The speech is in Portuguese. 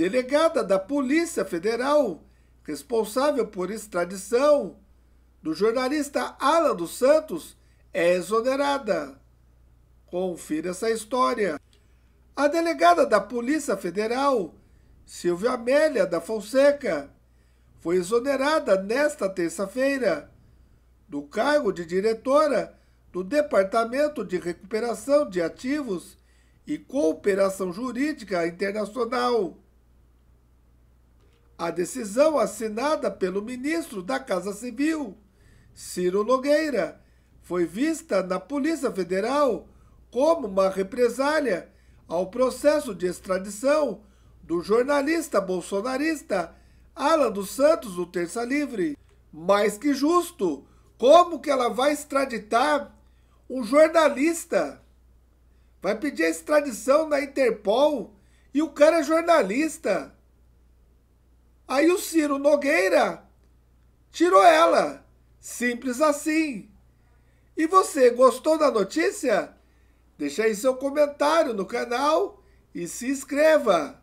delegada da Polícia Federal, responsável por extradição do jornalista Alan dos Santos, é exonerada. Confira essa história. A delegada da Polícia Federal, Silvia Amélia da Fonseca, foi exonerada nesta terça-feira do cargo de diretora do Departamento de Recuperação de Ativos e Cooperação Jurídica Internacional a decisão assinada pelo ministro da Casa Civil, Ciro Nogueira, foi vista na Polícia Federal como uma represália ao processo de extradição do jornalista bolsonarista Alan dos Santos do Terça Livre. Mas que justo! Como que ela vai extraditar um jornalista? Vai pedir extradição na Interpol e o cara é jornalista. Aí o Ciro Nogueira tirou ela. Simples assim. E você gostou da notícia? Deixe aí seu comentário no canal e se inscreva.